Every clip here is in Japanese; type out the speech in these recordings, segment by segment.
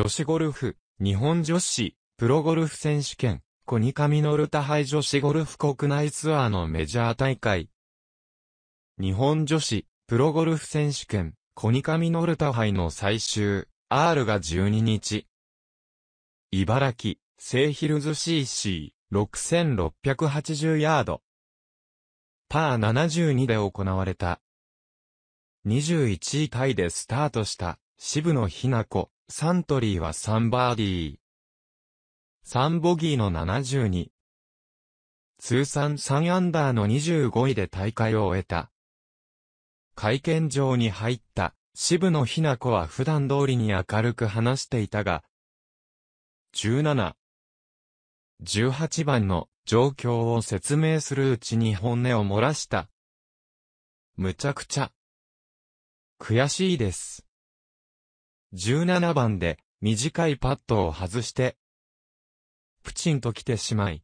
女子ゴルフ、日本女子、プロゴルフ選手権、コニカミノルタ杯女子ゴルフ国内ツアーのメジャー大会。日本女子、プロゴルフ選手権、コニカミノルタ杯の最終、R が12日。茨城、セイヒルズ CC、6680ヤード。パー72で行われた。21位タイでスタートした。渋野日向子、サントリーは3バーディー。3ボギーの72。通算3アンダーの25位で大会を終えた。会見場に入った、渋野日向子は普段通りに明るく話していたが、17、18番の状況を説明するうちに本音を漏らした。むちゃくちゃ。悔しいです。17番で短いパットを外して、プチンと来てしまい、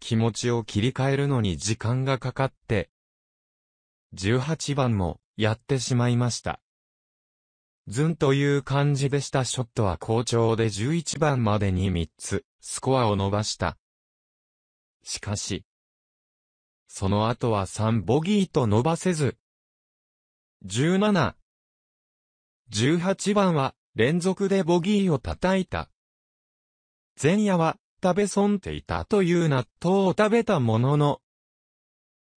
気持ちを切り替えるのに時間がかかって、18番もやってしまいました。ずんという感じでしたショットは好調で11番までに3つスコアを伸ばした。しかし、その後は3ボギーと伸ばせず、17、18番は、連続でボギーを叩いた。前夜は、食べ損っていたという納豆を食べたものの、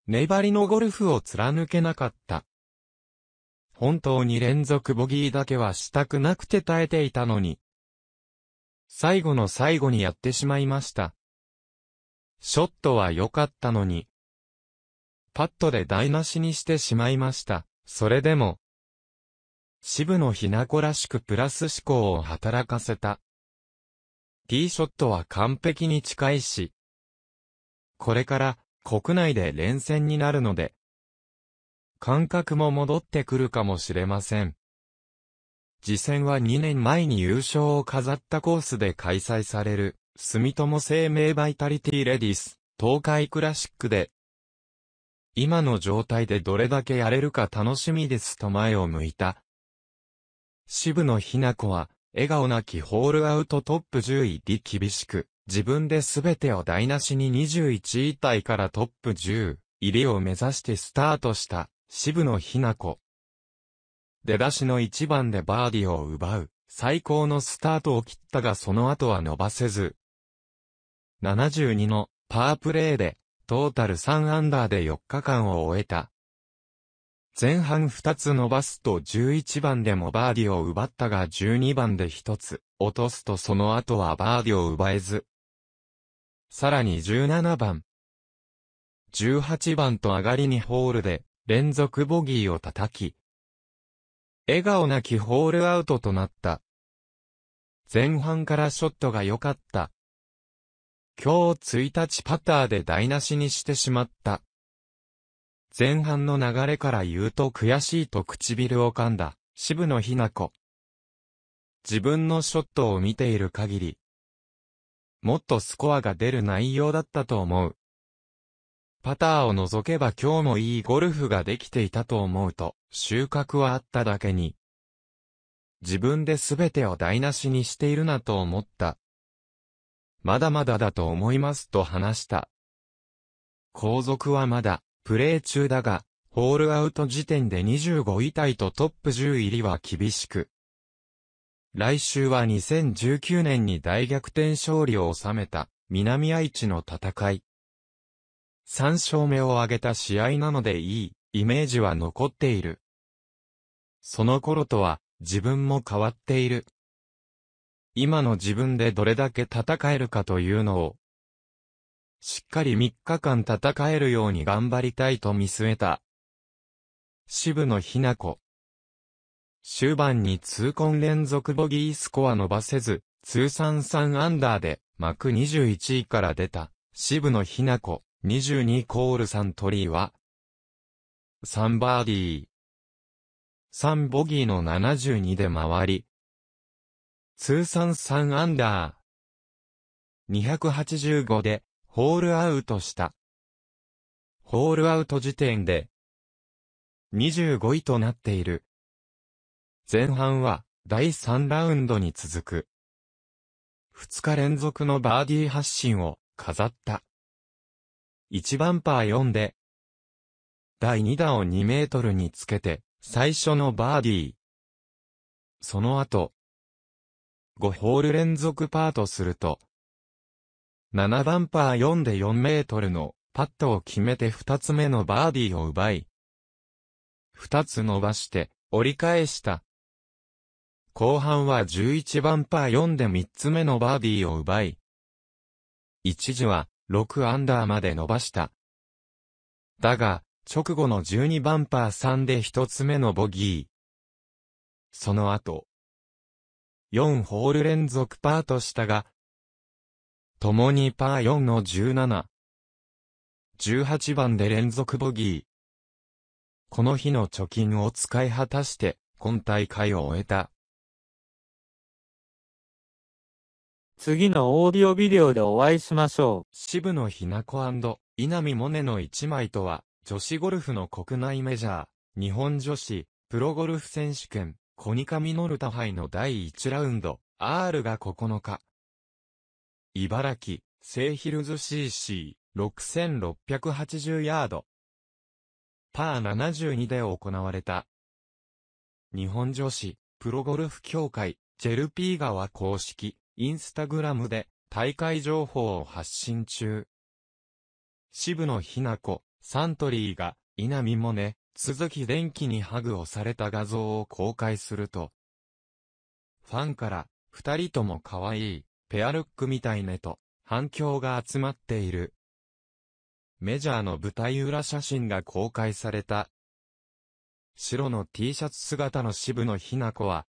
粘りのゴルフを貫けなかった。本当に連続ボギーだけはしたくなくて耐えていたのに。最後の最後にやってしまいました。ショットは良かったのに。パットで台無しにしてしまいました。それでも、渋野日向子らしくプラス思考を働かせた。ティーショットは完璧に近いし、これから国内で連戦になるので、感覚も戻ってくるかもしれません。次戦は2年前に優勝を飾ったコースで開催される、住友生命バイタリティレディス、東海クラシックで、今の状態でどれだけやれるか楽しみですと前を向いた、渋野日向子は、笑顔なきホールアウトトップ10位で厳しく、自分で全てを台無しに21位台からトップ10入りを目指してスタートした渋野日向子。出だしの1番でバーディを奪う、最高のスタートを切ったがその後は伸ばせず。72のパープレーで、トータル3アンダーで4日間を終えた前半2つ伸ばすと11番でもバーディを奪ったが12番で1つ落とすとその後はバーディを奪えず。さらに17番。18番と上がり2ホールで連続ボギーを叩き。笑顔なきホールアウトとなった。前半からショットが良かった。今日1日パターで台無しにしてしまった。前半の流れから言うと悔しいと唇を噛んだ、渋野日向子。自分のショットを見ている限り、もっとスコアが出る内容だったと思う。パターを除けば今日もいいゴルフができていたと思うと、収穫はあっただけに。自分で全てを台無しにしているなと思った。まだまだだと思いますと話した。後続はまだ、プレー中だが、ホールアウト時点で25位タイとトップ10入りは厳しく。来週は2019年に大逆転勝利を収めた南愛知の戦い。3勝目を挙げた試合なのでいいイメージは残っている。その頃とは自分も変わっている。今の自分でどれだけ戦えるかというのをしっかり3日間戦えるように頑張りたいと見据えた。渋野日向子。終盤に痛恨連続ボギースコア伸ばせず、通算3アンダーで幕21位から出た渋野日向子22コールサントリーは3バーディー。3ボギーの72で回り、通算3アンダー。285でホールアウトした。ホールアウト時点で、25位となっている。前半は、第3ラウンドに続く。2日連続のバーディー発進を飾った。1番パー4で、第2打を2メートルにつけて、最初のバーディー。その後、5ホール連続パーとすると、7番パー4で4メートルのパットを決めて2つ目のバーディーを奪い、2つ伸ばして折り返した。後半は11番パー4で3つ目のバーディーを奪い、一時は6アンダーまで伸ばした。だが、直後の12番パー3で1つ目のボギー。その後、4ホール連続パーとしたが、共にパー4の17。18番で連続ボギー。この日の貯金を使い果たして、今大会を終えた。次のオーディオビデオでお会いしましょう。渋野日向子稲見萌寧の一枚とは、女子ゴルフの国内メジャー、日本女子、プロゴルフ選手権、コニカミノルタ杯の第1ラウンド、R が9日、茨城、セヒルズ CC6680 ヤード。パー72で行われた。日本女子、プロゴルフ協会、ジェルピー川公式、インスタグラムで大会情報を発信中。渋野日向子、サントリーが、稲見もね、鈴木電気にハグをされた画像を公開すると、ファンから、二人とも可愛い、ペアルックみたいねと、反響が集まっている。メジャーの舞台裏写真が公開された。白の T シャツ姿の渋野日向子は、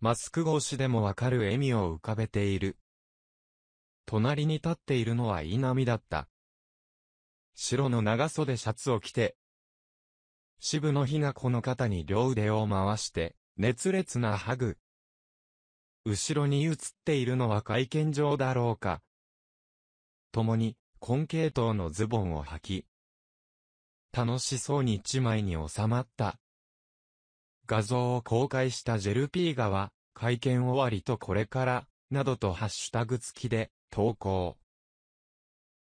マスク越しでもわかる笑みを浮かべている。隣に立っているのは稲見だった。白の長袖シャツを着て、渋野日向子の肩に両腕を回して、熱烈なハグ。後ろに映っているのは会見場だろうか。共に、根系統のズボンを履き、楽しそうに一枚に収まった。画像を公開したジェルピーガは、会見終わりとこれから、などとハッシュタグ付きで、投稿。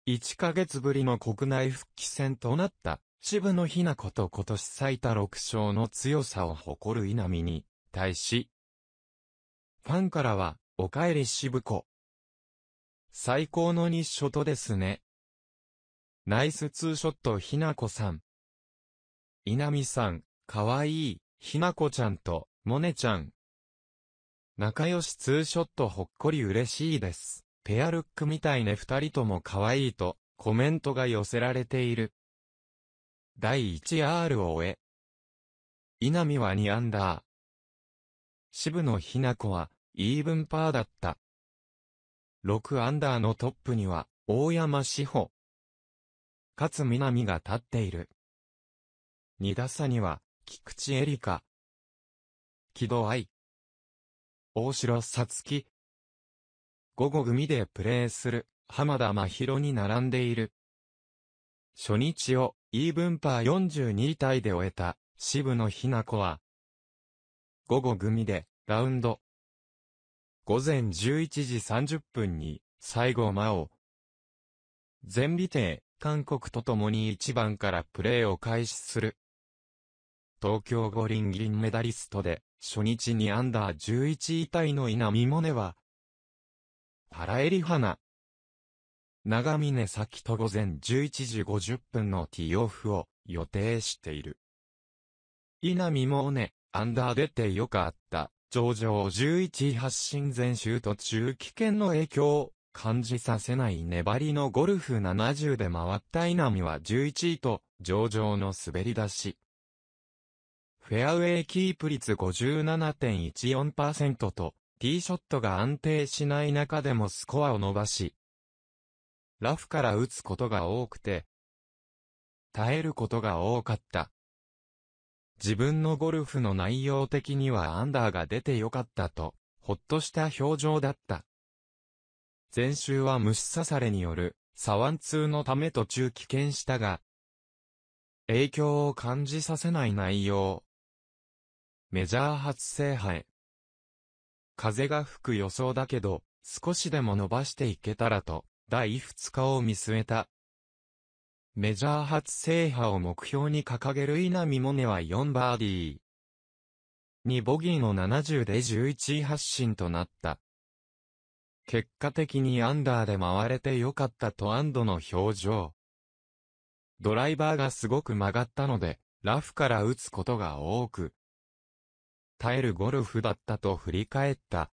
1ヶ月ぶりの国内復帰戦となった、渋野日向子と今年最多6勝の強さを誇る稲見に、対し、ファンからは、お帰りしぶこ。最高の日ショトですね。ナイスツーショットひなこさん。稲見さん、かわいい、ひなこちゃんと、もねちゃん。仲良しツーショットほっこり嬉しいです。ペアルックみたいね二人とも可愛いと、コメントが寄せられている。第 1R を終え。稲見は2アンダー、渋野日向子は、イーブンパーだった。6アンダーのトップには、大山志保。勝みなみが立っている。2打差には、菊池恵里香。木戸愛。大城さつき。午後組でプレーする、浜田真宏に並んでいる。初日を、イーブンパー42位タイで終えた、渋野日向子は、午後組で、ラウンド。午前11時30分に、西郷真央。全美帝、韓国と共に1番からプレーを開始する。東京五輪銀メダリストで、初日にアンダー11位タイの稲見萌寧は、原エリ花。長峰咲と午前11時50分のティーオフを予定している。稲見萌寧、アンダー出てよかった。上場11位発進全週途中危険の影響。感じさせない粘りのゴルフ70で回った稲見は11位と、上々の滑り出し。フェアウェイキープ率57.14%と、ティーショットが安定しない中でもスコアを伸ばし、ラフから打つことが多くて、耐えることが多かった。自分のゴルフの内容的にはアンダーが出てよかったと、ほっとした表情だった。前週は虫刺されによる、サワン痛のため途中棄権したが、影響を感じさせない内容。メジャー初制覇へ。風が吹く予想だけど、少しでも伸ばしていけたらと、第2日を見据えた。メジャー初制覇を目標に掲げる稲見萌寧は4バーディー。2ボギーの70で11位発進となった。結果的にアンダーで回れてよかったとアンドの表情。ドライバーがすごく曲がったので、ラフから打つことが多く、耐えるゴルフだったと振り返った。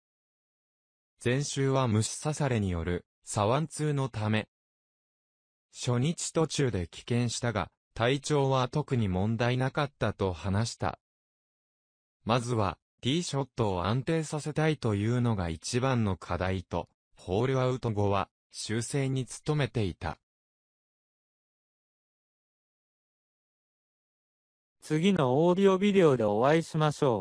前週は虫刺されによる、サワン痛のため、初日途中で棄権したが、体調は特に問題なかったと話した。まずは、ティーショットを安定させたいというのが一番の課題と、ホールアウト後は、修正に努めていた。次のオーディオビデオでお会いしましょう。